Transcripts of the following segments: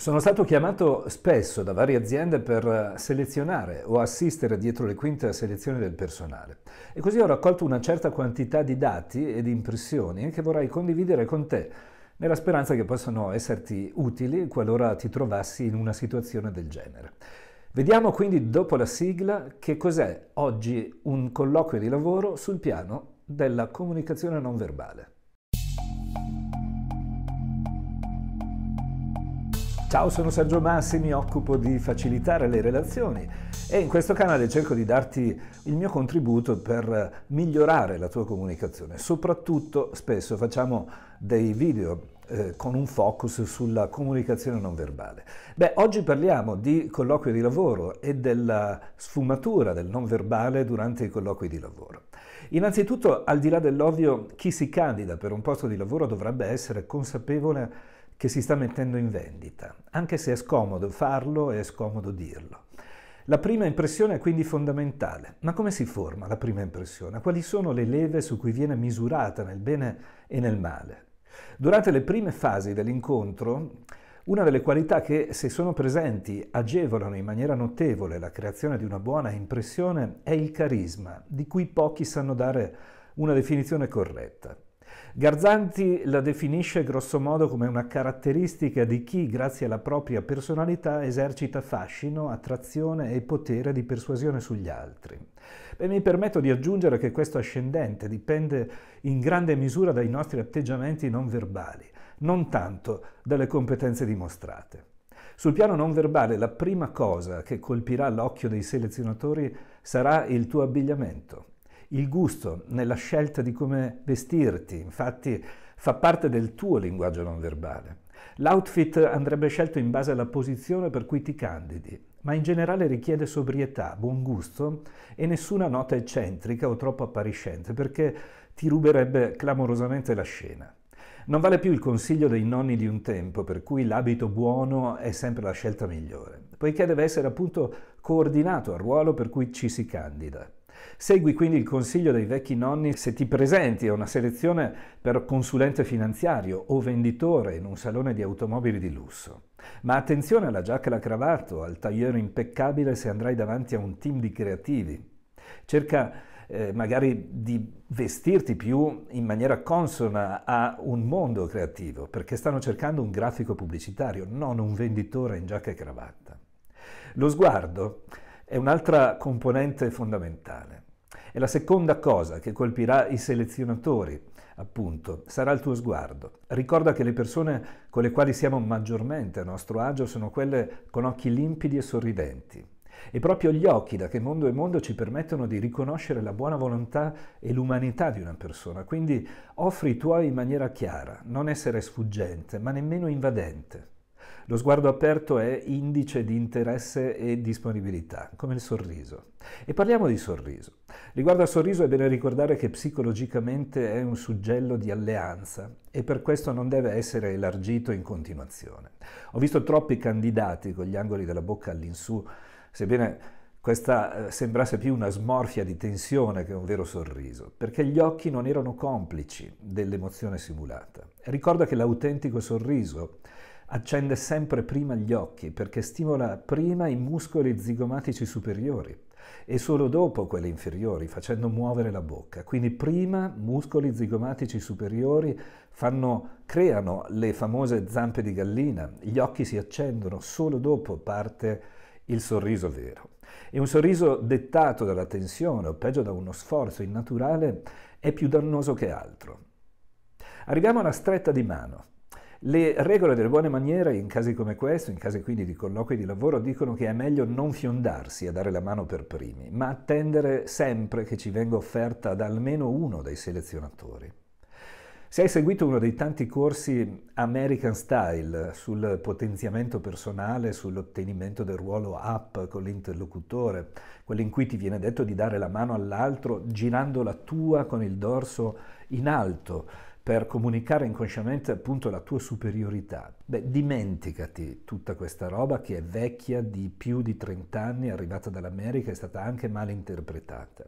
Sono stato chiamato spesso da varie aziende per selezionare o assistere dietro le quinte a selezione del personale e così ho raccolto una certa quantità di dati e di impressioni che vorrei condividere con te nella speranza che possano esserti utili qualora ti trovassi in una situazione del genere. Vediamo quindi dopo la sigla che cos'è oggi un colloquio di lavoro sul piano della comunicazione non verbale. Ciao, sono Sergio Massi, mi occupo di facilitare le relazioni e in questo canale cerco di darti il mio contributo per migliorare la tua comunicazione. Soprattutto spesso facciamo dei video eh, con un focus sulla comunicazione non verbale. Beh, oggi parliamo di colloquio di lavoro e della sfumatura del non verbale durante i colloqui di lavoro. Innanzitutto, al di là dell'ovvio, chi si candida per un posto di lavoro dovrebbe essere consapevole che si sta mettendo in vendita, anche se è scomodo farlo e è scomodo dirlo. La prima impressione è quindi fondamentale, ma come si forma la prima impressione? Quali sono le leve su cui viene misurata nel bene e nel male? Durante le prime fasi dell'incontro, una delle qualità che, se sono presenti, agevolano in maniera notevole la creazione di una buona impressione è il carisma, di cui pochi sanno dare una definizione corretta. Garzanti la definisce grossomodo come una caratteristica di chi, grazie alla propria personalità, esercita fascino, attrazione e potere di persuasione sugli altri. E mi permetto di aggiungere che questo ascendente dipende in grande misura dai nostri atteggiamenti non verbali, non tanto dalle competenze dimostrate. Sul piano non verbale la prima cosa che colpirà l'occhio dei selezionatori sarà il tuo abbigliamento il gusto nella scelta di come vestirti, infatti fa parte del tuo linguaggio non verbale. L'outfit andrebbe scelto in base alla posizione per cui ti candidi, ma in generale richiede sobrietà, buon gusto e nessuna nota eccentrica o troppo appariscente perché ti ruberebbe clamorosamente la scena. Non vale più il consiglio dei nonni di un tempo, per cui l'abito buono è sempre la scelta migliore, poiché deve essere appunto coordinato al ruolo per cui ci si candida. Segui quindi il consiglio dei vecchi nonni se ti presenti a una selezione per consulente finanziario o venditore in un salone di automobili di lusso. Ma attenzione alla giacca e alla cravatta, al tagliere impeccabile se andrai davanti a un team di creativi. Cerca eh, magari di vestirti più in maniera consona a un mondo creativo, perché stanno cercando un grafico pubblicitario, non un venditore in giacca e cravatta. Lo sguardo è un'altra componente fondamentale. E la seconda cosa che colpirà i selezionatori, appunto, sarà il tuo sguardo. Ricorda che le persone con le quali siamo maggiormente a nostro agio sono quelle con occhi limpidi e sorridenti. E proprio gli occhi, da che mondo è mondo, ci permettono di riconoscere la buona volontà e l'umanità di una persona. Quindi offri i tuoi in maniera chiara, non essere sfuggente, ma nemmeno invadente. Lo sguardo aperto è indice di interesse e disponibilità, come il sorriso. E parliamo di sorriso. Riguardo al sorriso è bene ricordare che psicologicamente è un suggello di alleanza e per questo non deve essere elargito in continuazione. Ho visto troppi candidati con gli angoli della bocca all'insù, sebbene questa eh, sembrasse più una smorfia di tensione che un vero sorriso, perché gli occhi non erano complici dell'emozione simulata. Ricorda che l'autentico sorriso accende sempre prima gli occhi perché stimola prima i muscoli zigomatici superiori e solo dopo quelli inferiori facendo muovere la bocca. Quindi prima muscoli zigomatici superiori fanno, creano le famose zampe di gallina, gli occhi si accendono, solo dopo parte il sorriso vero. E un sorriso dettato dalla tensione o peggio da uno sforzo innaturale è più dannoso che altro. Arriviamo alla stretta di mano. Le regole delle buone maniere in casi come questo, in casi quindi di colloqui di lavoro, dicono che è meglio non fiondarsi a dare la mano per primi, ma attendere sempre che ci venga offerta da almeno uno dei selezionatori. Se hai seguito uno dei tanti corsi American Style sul potenziamento personale, sull'ottenimento del ruolo up con l'interlocutore, quello in cui ti viene detto di dare la mano all'altro girando la tua con il dorso in alto, per comunicare inconsciamente appunto la tua superiorità. Beh, dimenticati tutta questa roba che è vecchia di più di 30 anni, arrivata dall'America, e stata anche mal interpretata.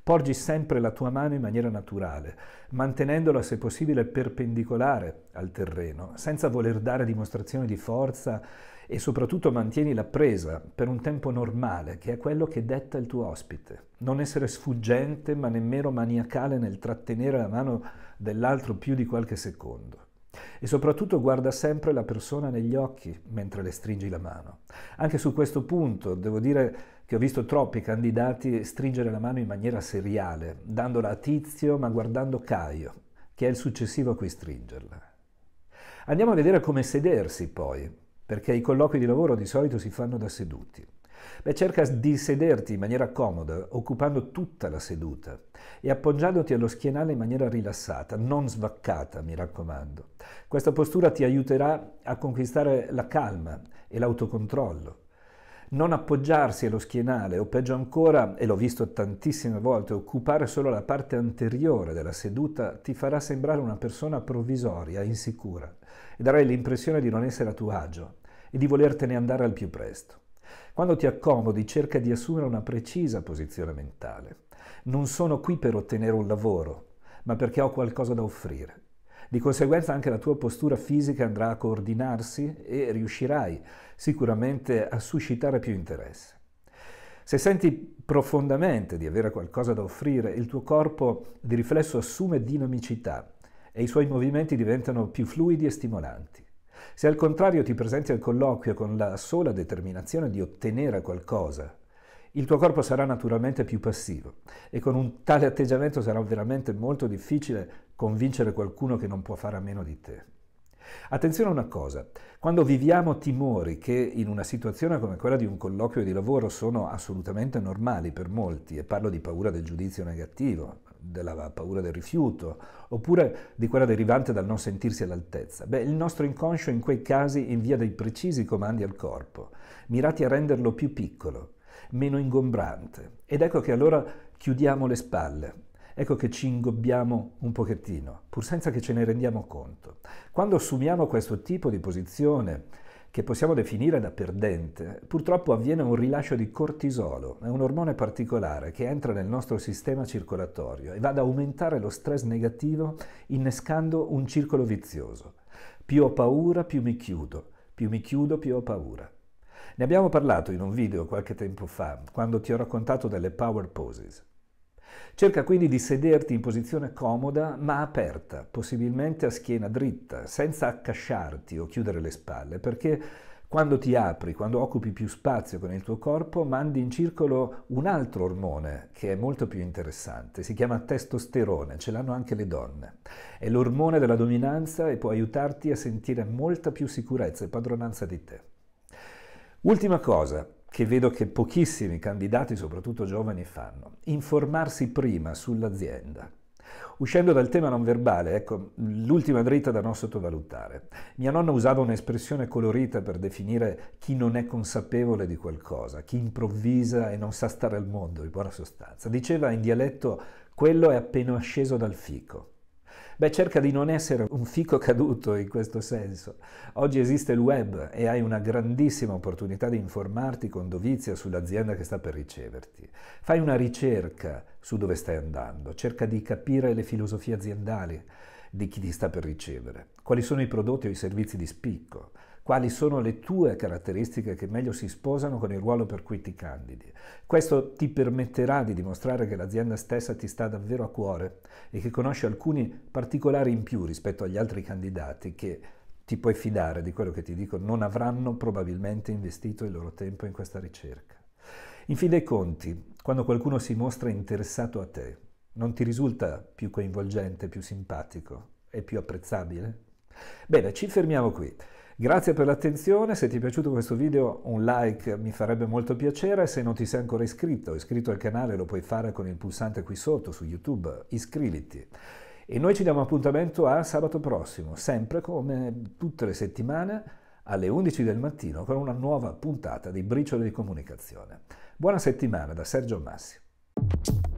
Porgi sempre la tua mano in maniera naturale, mantenendola se possibile perpendicolare al terreno, senza voler dare dimostrazioni di forza e soprattutto mantieni la presa per un tempo normale, che è quello che detta il tuo ospite. Non essere sfuggente ma nemmeno maniacale nel trattenere la mano dell'altro più di qualche secondo. E soprattutto guarda sempre la persona negli occhi mentre le stringi la mano. Anche su questo punto devo dire che ho visto troppi candidati stringere la mano in maniera seriale, dandola a Tizio ma guardando Caio, che è il successivo a cui stringerla. Andiamo a vedere come sedersi poi, perché i colloqui di lavoro di solito si fanno da seduti. Beh, cerca di sederti in maniera comoda, occupando tutta la seduta e appoggiandoti allo schienale in maniera rilassata, non svaccata, mi raccomando. Questa postura ti aiuterà a conquistare la calma e l'autocontrollo non appoggiarsi allo schienale o peggio ancora, e l'ho visto tantissime volte, occupare solo la parte anteriore della seduta ti farà sembrare una persona provvisoria, insicura e darai l'impressione di non essere a tuo agio e di volertene andare al più presto. Quando ti accomodi cerca di assumere una precisa posizione mentale. Non sono qui per ottenere un lavoro, ma perché ho qualcosa da offrire. Di conseguenza anche la tua postura fisica andrà a coordinarsi e riuscirai sicuramente a suscitare più interesse. Se senti profondamente di avere qualcosa da offrire, il tuo corpo di riflesso assume dinamicità e i suoi movimenti diventano più fluidi e stimolanti. Se al contrario ti presenti al colloquio con la sola determinazione di ottenere qualcosa, il tuo corpo sarà naturalmente più passivo e con un tale atteggiamento sarà veramente molto difficile convincere qualcuno che non può fare a meno di te. Attenzione a una cosa, quando viviamo timori che in una situazione come quella di un colloquio di lavoro sono assolutamente normali per molti, e parlo di paura del giudizio negativo, della paura del rifiuto, oppure di quella derivante dal non sentirsi all'altezza. Beh, il nostro inconscio in quei casi invia dei precisi comandi al corpo, mirati a renderlo più piccolo, meno ingombrante. Ed ecco che allora chiudiamo le spalle, ecco che ci ingobbiamo un pochettino, pur senza che ce ne rendiamo conto. Quando assumiamo questo tipo di posizione, che possiamo definire da perdente, purtroppo avviene un rilascio di cortisolo, è un ormone particolare che entra nel nostro sistema circolatorio e va ad aumentare lo stress negativo innescando un circolo vizioso. Più ho paura, più mi chiudo, più mi chiudo, più ho paura. Ne abbiamo parlato in un video qualche tempo fa, quando ti ho raccontato delle power poses. Cerca quindi di sederti in posizione comoda ma aperta, possibilmente a schiena dritta, senza accasciarti o chiudere le spalle, perché quando ti apri, quando occupi più spazio con il tuo corpo, mandi in circolo un altro ormone che è molto più interessante, si chiama testosterone, ce l'hanno anche le donne. È l'ormone della dominanza e può aiutarti a sentire molta più sicurezza e padronanza di te. Ultima cosa, che vedo che pochissimi candidati, soprattutto giovani, fanno. Informarsi prima sull'azienda. Uscendo dal tema non verbale, ecco, l'ultima dritta da non sottovalutare. Mia nonna usava un'espressione colorita per definire chi non è consapevole di qualcosa, chi improvvisa e non sa stare al mondo, in buona sostanza. Diceva in dialetto, quello è appena asceso dal fico. Beh, cerca di non essere un fico caduto in questo senso. Oggi esiste il web e hai una grandissima opportunità di informarti con dovizia sull'azienda che sta per riceverti. Fai una ricerca su dove stai andando, cerca di capire le filosofie aziendali di chi ti sta per ricevere, quali sono i prodotti o i servizi di spicco, quali sono le tue caratteristiche che meglio si sposano con il ruolo per cui ti candidi. Questo ti permetterà di dimostrare che l'azienda stessa ti sta davvero a cuore e che conosce alcuni particolari in più rispetto agli altri candidati che ti puoi fidare di quello che ti dico, non avranno probabilmente investito il loro tempo in questa ricerca. In fin dei conti, quando qualcuno si mostra interessato a te, non ti risulta più coinvolgente, più simpatico e più apprezzabile? Bene, ci fermiamo qui. Grazie per l'attenzione, se ti è piaciuto questo video un like mi farebbe molto piacere, se non ti sei ancora iscritto, o iscritto al canale lo puoi fare con il pulsante qui sotto su YouTube, iscriviti. E noi ci diamo appuntamento a sabato prossimo, sempre come tutte le settimane alle 11 del mattino con una nuova puntata di Briciole di Comunicazione. Buona settimana da Sergio Massi.